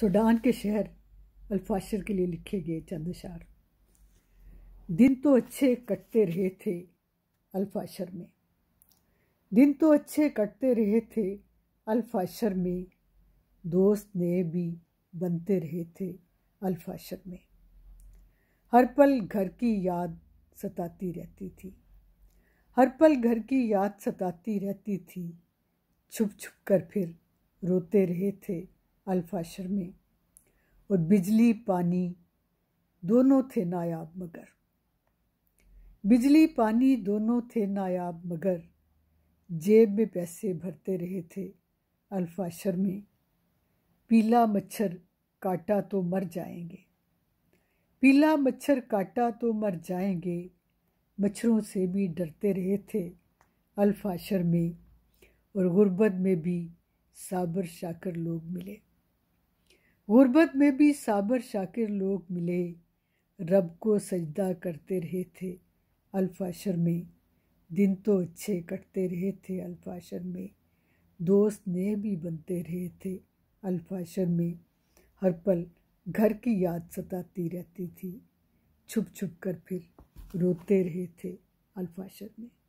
Sudan के शहर अल्फाशर के लिए लिखे गए चंद शार दिन तो अच्छे कटते रहे थे अल्फाशर में दिन तो अच्छे कटते रहे थे अल्फाशर में दोस्त ने भी बनते रहे थे अल्फाशर में हर पल घर की याद सताती रहती थी हर पल घर की याद सताती रहती थी छुप छुप कर फिर रोते रहे थे अल्फाशर में और बिजली पानी दोनों थे नायाब मगर बिजली पानी दोनों थे नायाब मगर जेब में पैसे भरते रहे थे अल्फाशर में पीला मच्छर काटा तो मर जाएंगे पीला मच्छर काटा तो मर जाएंगे मच्छरों से भी डरते रहे थे अल्फाशर में और गुर्बत में भी साबर शाकर लोग मिले गुर्बत में भी साबर शाकिर लोग मिले रब को सजदा करते रहे थे अल्फाशर में दिन तो अच्छे कटते रहे थे अल्फाशर में दोस्त नए भी बनते रहे थे अल्फाशर में हर पल घर की याद सताती रहती थी छुप छुप कर फिर रोते रहे थे अल्फाशर में